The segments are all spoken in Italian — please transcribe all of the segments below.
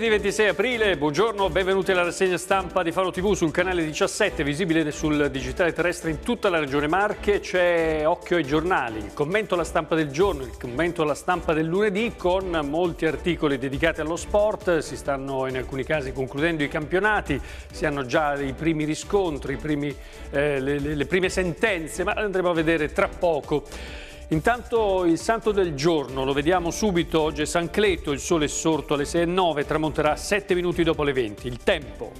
Mercoledì 26 aprile, buongiorno, benvenuti alla rassegna stampa di Faro TV sul canale 17, visibile sul digitale terrestre in tutta la regione Marche, c'è Occhio ai giornali, il commento alla stampa del giorno, il commento alla stampa del lunedì con molti articoli dedicati allo sport, si stanno in alcuni casi concludendo i campionati, si hanno già i primi riscontri, i primi, eh, le, le prime sentenze, ma andremo a vedere tra poco. Intanto il santo del giorno, lo vediamo subito, oggi è San Cleto, il sole è sorto alle 6.09, tramonterà 7 minuti dopo le 20. Il tempo.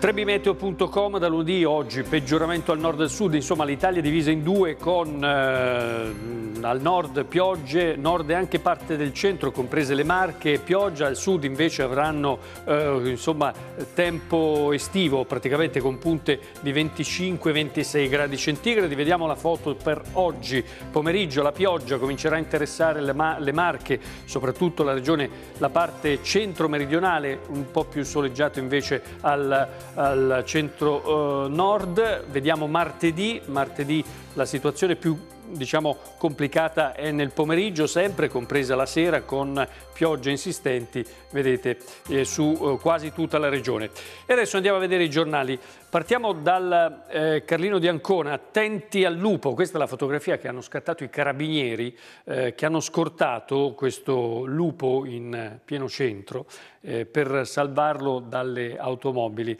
Trebimeteo.com da lunedì oggi, peggioramento al nord e al sud, insomma l'Italia è divisa in due con eh, al nord piogge, nord e anche parte del centro, comprese le Marche, pioggia, al sud invece avranno eh, insomma, tempo estivo praticamente con punte di 25-26 gradi centigradi. Vediamo la foto per oggi pomeriggio, la pioggia comincerà a interessare le, ma le Marche, soprattutto la regione, la parte centro-meridionale, un po' più soleggiato invece al al centro eh, nord. Vediamo martedì, martedì la situazione più diciamo, complicata è nel pomeriggio, sempre compresa la sera con piogge insistenti, vedete, eh, su eh, quasi tutta la regione. E adesso andiamo a vedere i giornali. Partiamo dal eh, Carlino di Ancona, attenti al lupo. Questa è la fotografia che hanno scattato i carabinieri eh, che hanno scortato questo lupo in eh, pieno centro eh, per salvarlo dalle automobili.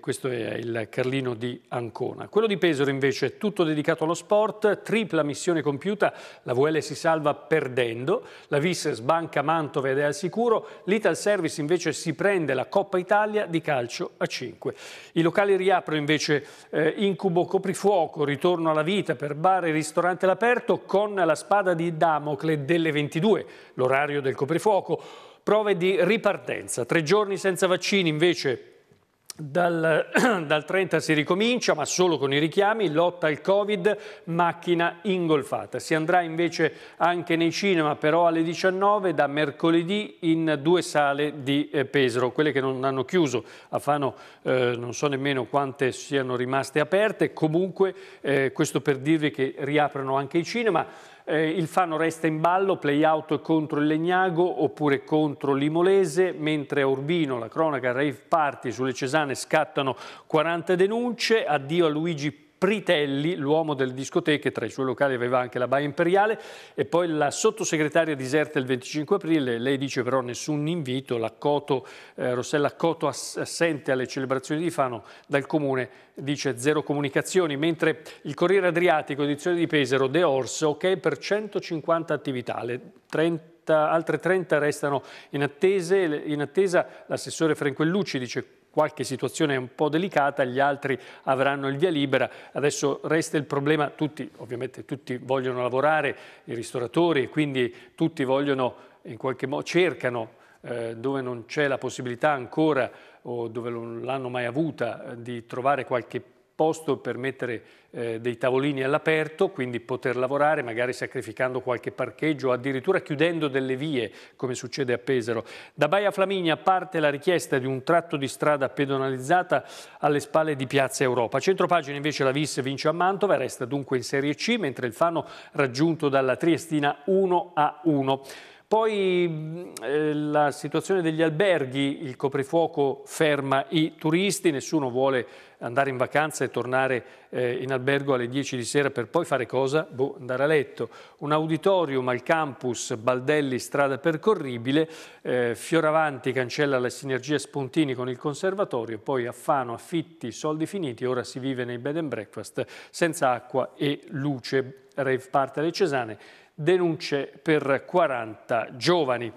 questo è il Carlino di Ancona. Quello di Pesaro invece è tutto dedicato allo sport, triple la missione compiuta, la VL si salva perdendo, la VIS sbanca Mantova ed è al sicuro, l'Ital Service invece si prende la Coppa Italia di calcio a 5. I locali riaprono invece eh, incubo coprifuoco, ritorno alla vita per bar e ristorante all'aperto con la spada di Damocle delle 22, l'orario del coprifuoco. Prove di ripartenza. Tre giorni senza vaccini invece dal, dal, 30 si ricomincia, ma solo con i richiami, lotta al Covid, macchina ingolfata. Si andrà invece anche nei cinema, però alle 19, da mercoledì in due sale di eh, Pesaro, quelle che non hanno chiuso. A Fano eh, non so nemmeno quante siano rimaste aperte, comunque eh, questo per dirvi che riaprono anche i cinema. Eh, il Fano resta in ballo, play-out contro il Legnago oppure contro l'Imolese, mentre a Urbino la cronaca rave party sulle Cesane scattano 40 denunce, addio a Luigi P Pritelli, l'uomo delle discoteche, tra i suoi locali aveva anche la Baia Imperiale e poi la sottosegretaria diserta il 25 aprile, lei dice però nessun invito, la Coto, eh, Rossella Coto assente alle celebrazioni di Fano dal comune dice zero comunicazioni, mentre il Corriere Adriatico, edizione di Pesaro, De Ors, ok per 150 attività, le 30 altre 30 restano in, attese, in attesa. L'assessore Franquellucci dice qualche situazione un po' delicata, gli altri avranno il via libera. Adesso resta il problema, tutti, ovviamente tutti vogliono lavorare, i ristoratori, quindi tutti vogliono in qualche modo, cercano eh, dove non c'è la possibilità ancora o dove non l'hanno mai avuta eh, di trovare qualche posto per mettere eh, dei tavolini all'aperto, quindi poter lavorare, magari sacrificando qualche parcheggio, addirittura chiudendo delle vie, come succede a Pesaro. Da Baia Flaminia parte la richiesta di un tratto di strada pedonalizzata alle spalle di Piazza Europa. centropagina invece la Vis vince a Mantova e resta dunque in Serie C, mentre il Fano raggiunto dalla Triestina 1 a 1. Poi eh, la situazione degli alberghi, il coprifuoco ferma i turisti, nessuno vuole andare in vacanza e tornare eh, in albergo alle 10 di sera per poi fare cosa? Boh, andare a letto. Un auditorium al campus Baldelli strada percorribile, eh, Fioravanti cancella la sinergia Spuntini con il conservatorio, poi Affano affitti, soldi finiti, ora si vive nei bed and breakfast senza acqua e luce. Rave parte alle Cesane denunce per 40 giovani.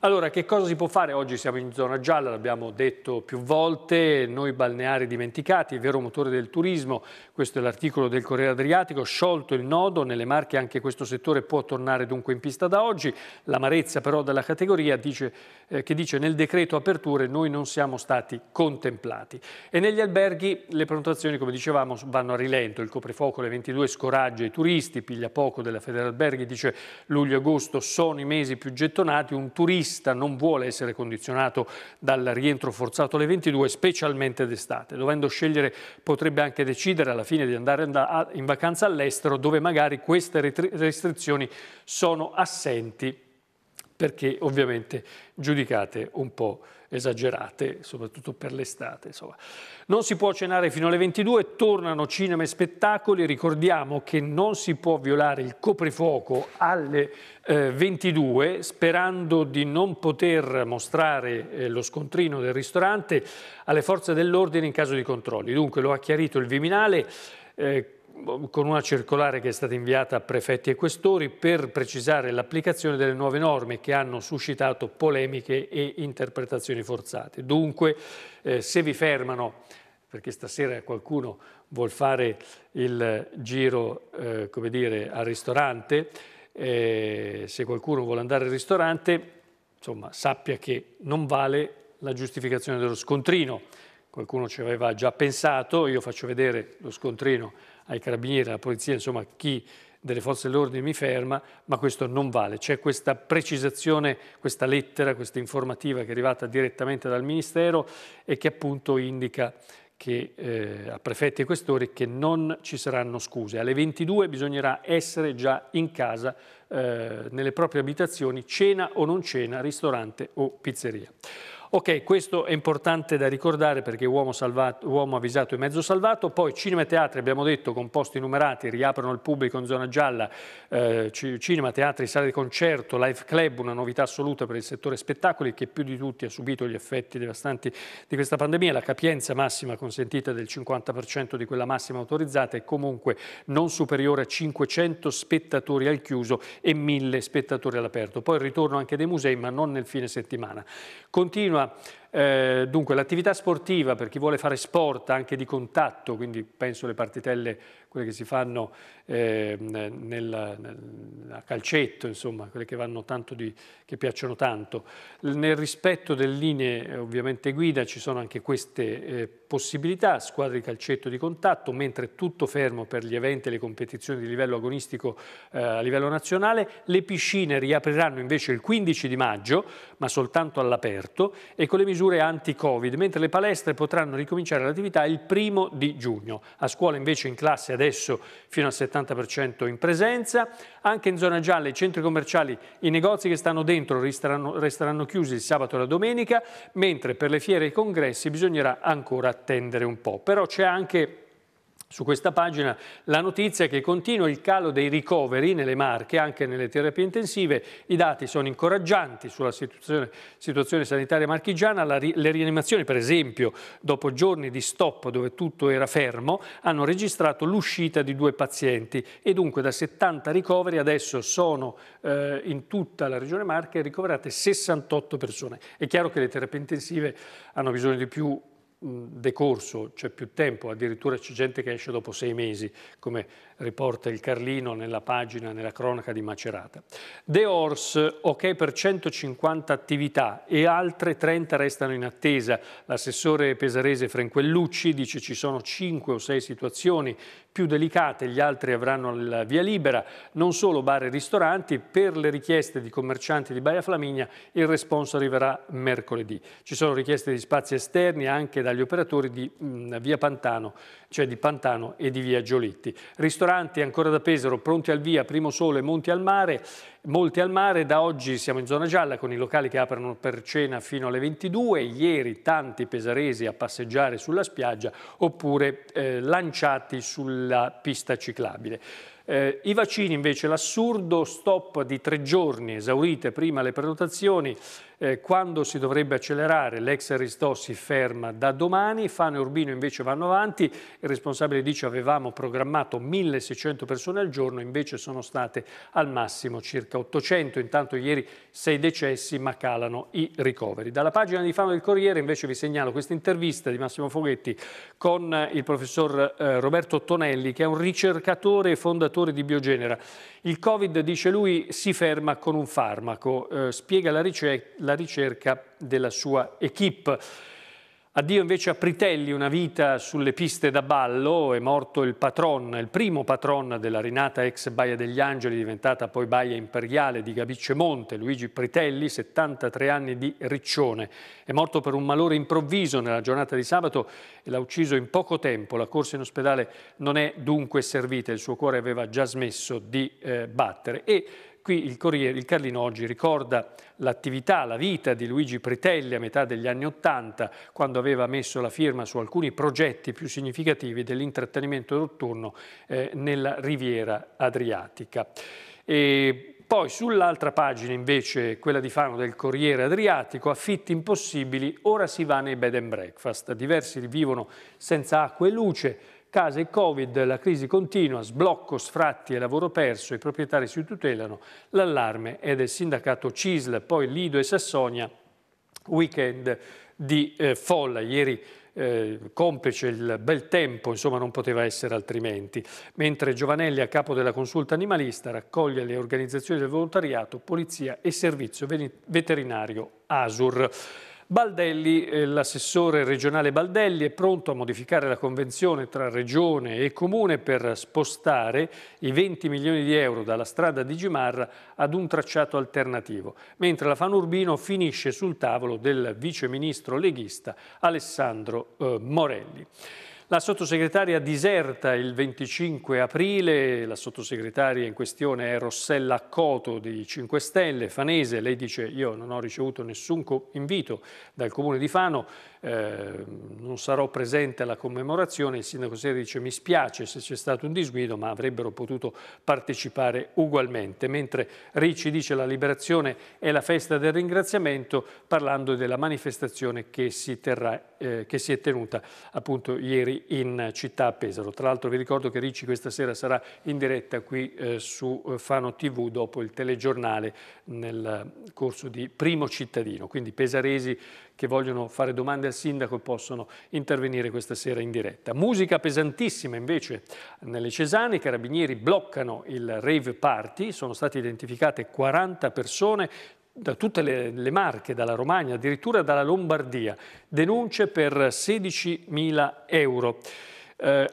Allora, che cosa si può fare? Oggi siamo in zona gialla, l'abbiamo detto più volte, noi balneari dimenticati, il vero motore del turismo, questo è l'articolo del Corriere Adriatico, sciolto il nodo, nelle Marche anche questo settore può tornare dunque in pista da oggi, l'amarezza però della categoria dice, eh, che dice nel decreto aperture noi non siamo stati contemplati. E negli alberghi le prenotazioni, come dicevamo, vanno a rilento, il coprifuoco alle 22 scoraggia i turisti, piglia poco della Federalberghi dice dice luglio e agosto sono i mesi più gettonati, un turista non vuole essere condizionato dal rientro forzato alle 22, specialmente d'estate. Dovendo scegliere potrebbe anche decidere alla fine di andare in vacanza all'estero dove magari queste restrizioni sono assenti perché ovviamente giudicate un po' esagerate, soprattutto per l'estate. Non si può cenare fino alle 22, tornano cinema e spettacoli, ricordiamo che non si può violare il coprifuoco alle eh, 22, sperando di non poter mostrare eh, lo scontrino del ristorante alle forze dell'ordine in caso di controlli. Dunque lo ha chiarito il Viminale. Eh, con una circolare che è stata inviata a prefetti e questori per precisare l'applicazione delle nuove norme che hanno suscitato polemiche e interpretazioni forzate. Dunque, eh, se vi fermano, perché stasera qualcuno vuol fare il giro eh, come dire, al ristorante, eh, se qualcuno vuole andare al ristorante, insomma, sappia che non vale la giustificazione dello scontrino. Qualcuno ci aveva già pensato, io faccio vedere lo scontrino ai carabinieri, alla polizia, insomma chi delle forze dell'ordine mi ferma, ma questo non vale. C'è questa precisazione, questa lettera, questa informativa che è arrivata direttamente dal Ministero e che appunto indica che, eh, a prefetti e questori che non ci saranno scuse. Alle 22 bisognerà essere già in casa, eh, nelle proprie abitazioni, cena o non cena, ristorante o pizzeria. Ok, questo è importante da ricordare perché uomo, salvato, uomo avvisato e mezzo salvato, poi cinema e teatri abbiamo detto con posti numerati, riaprono il pubblico in zona gialla, eh, cinema, teatri, sale di concerto, live club, una novità assoluta per il settore spettacoli che più di tutti ha subito gli effetti devastanti di questa pandemia, la capienza massima consentita del 50% di quella massima autorizzata è comunque non superiore a 500 spettatori al chiuso e 1000 spettatori all'aperto, poi il ritorno anche dei musei ma non nel fine settimana. Continua continua eh, dunque l'attività sportiva per chi vuole fare sport anche di contatto, quindi penso alle partitelle quelle che si fanno eh, nel, nel, a calcetto, insomma, quelle che, di, che, piacciono tanto. Nel rispetto delle linee eh, ovviamente guida ci sono anche queste eh, possibilità, squadre di calcetto di contatto, mentre tutto fermo per gli eventi e le competizioni di livello agonistico eh, a livello nazionale. Le piscine riapriranno invece il 15 di maggio, ma soltanto all'aperto e con le misure anti-Covid, mentre le palestre potranno ricominciare l'attività il primo di giugno. A scuola invece in classe adesso adesso fino al 70% in presenza, anche in zona gialla i centri commerciali, i negozi che stanno dentro resteranno, resteranno chiusi il sabato e la domenica, mentre per le fiere e i congressi bisognerà ancora attendere un po'. Però c'è anche su questa pagina la notizia è che continua il calo dei ricoveri nelle Marche, anche nelle terapie intensive. I dati sono incoraggianti sulla situazione, situazione sanitaria marchigiana. La, le rianimazioni, per esempio, dopo giorni di stop dove tutto era fermo, hanno registrato l'uscita di due pazienti e dunque da 70 ricoveri adesso sono eh, in tutta la regione Marche ricoverate 68 persone. È chiaro che le terapie intensive hanno bisogno di più decorso, c'è più tempo, addirittura c'è gente che esce dopo sei mesi, come riporta il Carlino nella pagina, nella cronaca di Macerata. The Horse, ok per 150 attività e altre 30 restano in attesa. L'assessore pesarese Franquellucci dice ci sono 5 o 6 situazioni più delicate, gli altri avranno la via libera. Non solo bar e ristoranti, per le richieste di commercianti di Baia Flaminia il responso arriverà mercoledì. Ci sono richieste di spazi esterni anche dagli operatori di mh, mm, via Pantano, cioè di Pantano e di via Giolitti. Ristoranti ristoranti ancora da Pesaro, pronti al via, primo sole, monti al mare, molti al mare. Da oggi siamo in zona gialla con i locali che aprono per cena fino alle 22. Ieri tanti pesaresi a passeggiare sulla spiaggia oppure eh, lanciati sulla pista ciclabile. Eh, I vaccini invece, l'assurdo stop di tre giorni, esaurite prima le prenotazioni, eh, quando si dovrebbe accelerare, l'ex Aristò si ferma da domani, Fano e Urbino invece vanno avanti, il responsabile dice avevamo programmato 1600 persone al giorno, invece sono state al massimo circa 800, intanto ieri sei decessi ma calano i ricoveri. Dalla pagina di Fano del Corriere invece vi segnalo questa intervista di Massimo Foghetti con il professor eh, Roberto Tonelli che è un ricercatore e fondatore laboratori di Biogenera. Il Covid, dice lui, si ferma con un farmaco, eh, spiega la, ricer la ricerca della sua equip. Addio invece a Pritelli una vita sulle piste da ballo, è morto il patron, il primo patron della rinata ex Baia degli Angeli, diventata poi Baia Imperiale di Gabicce Monte, Luigi Pritelli, 73 anni di Riccione. È morto per un malore improvviso nella giornata di sabato e l'ha ucciso in poco tempo. La corsa in ospedale non è dunque servita, il suo cuore aveva già smesso di eh, battere. E Qui il, Corriere, il Carlino oggi ricorda l'attività, la vita di Luigi Pretelli a metà degli anni Ottanta, quando aveva messo la firma su alcuni progetti più significativi dell'intrattenimento notturno eh, nella riviera adriatica. E poi sull'altra pagina invece, quella di Fano del Corriere Adriatico, affitti impossibili, ora si va nei bed and breakfast. Diversi vivono senza acqua e luce, Case Covid, la crisi continua, sblocco, sfratti e lavoro perso, i proprietari si tutelano, l'allarme è del sindacato CISL, poi Lido e Sassonia, weekend di eh, folla. Ieri eh, complice il bel tempo, insomma non poteva essere altrimenti. Mentre Giovanelli, a capo della consulta animalista, raccoglie le organizzazioni del volontariato, polizia e servizio veterinario ASUR. Baldelli, eh, l'assessore regionale Baldelli è pronto a modificare la convenzione tra regione e comune per spostare i 20 milioni di euro dalla strada di Gimarra ad un tracciato alternativo, mentre la Fanurbino finisce sul tavolo del viceministro leghista Alessandro eh, Morelli. La sottosegretaria diserta il 25 aprile, la sottosegretaria in questione è Rossella Coto di 5 Stelle, Fanese, lei dice io non ho ricevuto nessun invito dal comune di Fano, Ehm, non sarò presente alla commemorazione, il sindaco Seri dice mi spiace se c'è stato un disguido ma avrebbero potuto partecipare ugualmente, mentre Ricci dice la liberazione è la festa del ringraziamento parlando della manifestazione che si, terrà, eh, che si è tenuta appunto ieri in città a Pesaro. Tra l'altro vi ricordo che Ricci questa sera sarà in diretta qui eh, su eh, Fano TV dopo il telegiornale nel corso di Primo Cittadino, quindi pesaresi che vogliono fare domande al sindaco possono intervenire questa sera in diretta. Musica pesantissima invece nelle Cesane, i carabinieri bloccano il rave party, sono state identificate 40 persone, da tutte le, le, Marche, dalla Romagna, addirittura dalla Lombardia, denunce per 16.000 euro. Eh,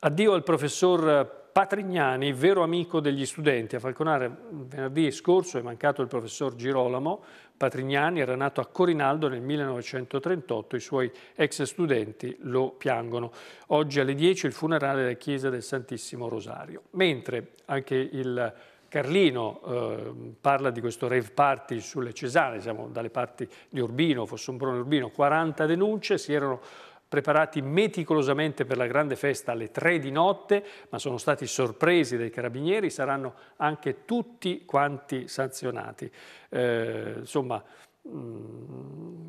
addio al professor Patrignani, vero amico degli studenti. A Falconare venerdì scorso è mancato il professor Girolamo. Patrignani era nato a Corinaldo nel 1938, i suoi ex studenti lo piangono. Oggi alle 10 il funerale della chiesa del Santissimo Rosario. Mentre anche il Carlino eh, parla di questo rave party sulle Cesane, siamo dalle parti di Urbino, Fossombrone Urbino, 40 denunce, si erano preparati meticolosamente per la grande festa alle tre di notte, ma sono stati sorpresi dai carabinieri, saranno anche tutti quanti sanzionati. Eh, insomma, mh, mm,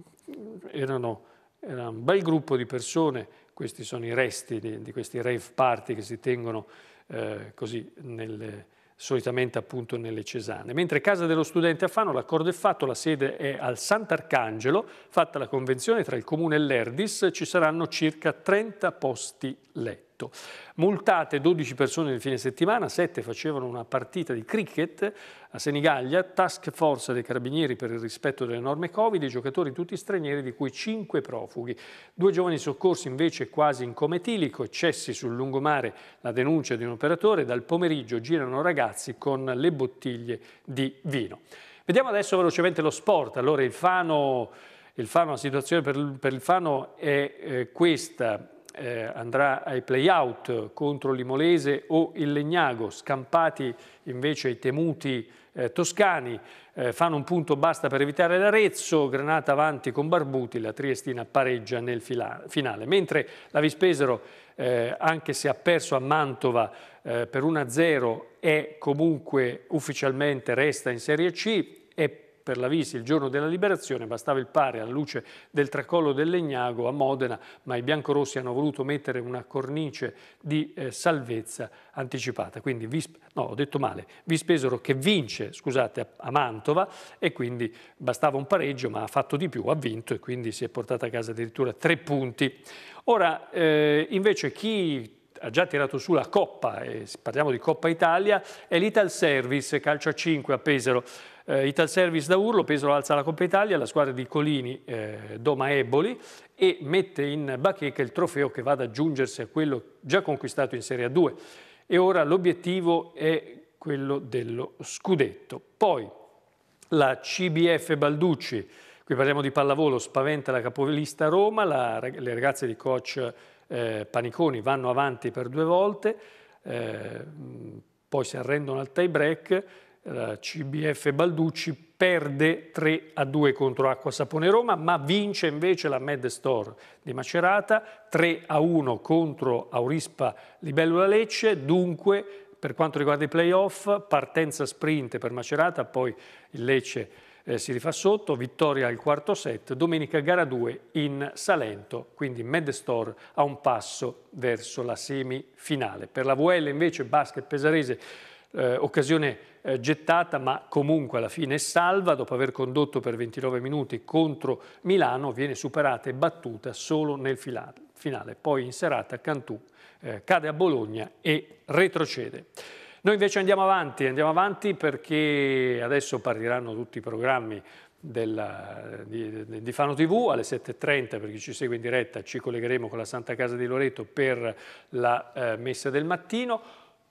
erano, era un bel gruppo di persone, questi sono i resti di, di questi rave party che si tengono eh, così nelle solitamente appunto nelle Cesane. Mentre Casa dello Studente a Fano l'accordo è fatto, la sede è al Sant'Arcangelo, fatta la convenzione tra il Comune e l'Erdis, ci saranno circa 30 posti letto detto. Multate 12 persone nel fine settimana, 7 facevano una partita di cricket a Senigallia, task force dei carabinieri per il rispetto delle norme Covid, i giocatori tutti stranieri di cui 5 profughi. Due giovani soccorsi invece quasi in cometilico, eccessi sul lungomare la denuncia di un operatore, dal pomeriggio girano ragazzi con le bottiglie di vino. Vediamo adesso velocemente lo sport. Allora il Fano, il Fano la situazione per, per il Fano è eh, questa eh, andrà ai play-out contro l'Imolese o il Legnago, scampati invece i temuti eh, toscani, eh, fanno un punto basta per evitare l'Arezzo, Granata avanti con Barbuti, la Triestina pareggia nel finale, mentre la Vispesero, eh, anche se ha perso a Mantova eh, per 1-0, è comunque ufficialmente resta in Serie C, è per la Visi il giorno della liberazione bastava il pare alla luce del tracollo del Legnago a Modena, ma i biancorossi hanno voluto mettere una cornice di eh, salvezza anticipata. Quindi vi, no, ho detto male, vi spesero che vince, scusate, a, Mantova e quindi bastava un pareggio, ma ha fatto di più, ha vinto e quindi si è portata a casa addirittura tre punti. Ora, eh, invece, chi ha già tirato su la Coppa, e parliamo di Coppa Italia, è l'Ital Service, calcio a 5 a Pesaro. Eh, Ital Service da Urlo, Pesaro alza la Coppa Italia, la squadra di Colini eh, doma Eboli e mette in bacheca il trofeo che va ad aggiungersi a quello già conquistato in Serie A2. E ora l'obiettivo è quello dello scudetto. Poi la CBF Balducci, qui parliamo di pallavolo, spaventa la capolista Roma, la, le ragazze di coach eh, Paniconi vanno avanti per due volte, eh, poi si arrendono al tie break, la CBF Balducci perde 3 a 2 contro Acqua Sapone Roma, ma vince invece la Med Store di Macerata 3 a 1 contro Aurispa Libellula Lecce. Dunque, per quanto riguarda i playoff, partenza sprint per Macerata, poi il Lecce eh, si rifà sotto, vittoria al quarto set, domenica gara 2 in Salento, quindi Med Store a un passo verso la semifinale. Per la VL invece basket pesarese eh, occasione eh, gettata ma comunque alla fine salva, dopo aver condotto per 29 minuti contro Milano, viene superata e battuta solo nel finale. Poi in serata Cantù eh, cade a Bologna e retrocede. Noi invece andiamo avanti, andiamo avanti perché adesso partiranno tutti i programmi della, di, di, Fano TV alle 7.30 per chi ci segue in diretta ci collegheremo con la Santa Casa di Loreto per la eh, messa del mattino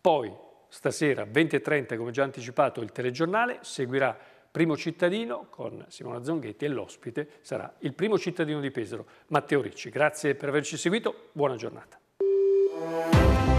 poi stasera 20.30, come già anticipato, il telegiornale, seguirà Primo Cittadino con Simona Zonghetti e l'ospite sarà il primo cittadino di Pesaro, Matteo Ricci. Grazie per averci seguito, buona giornata.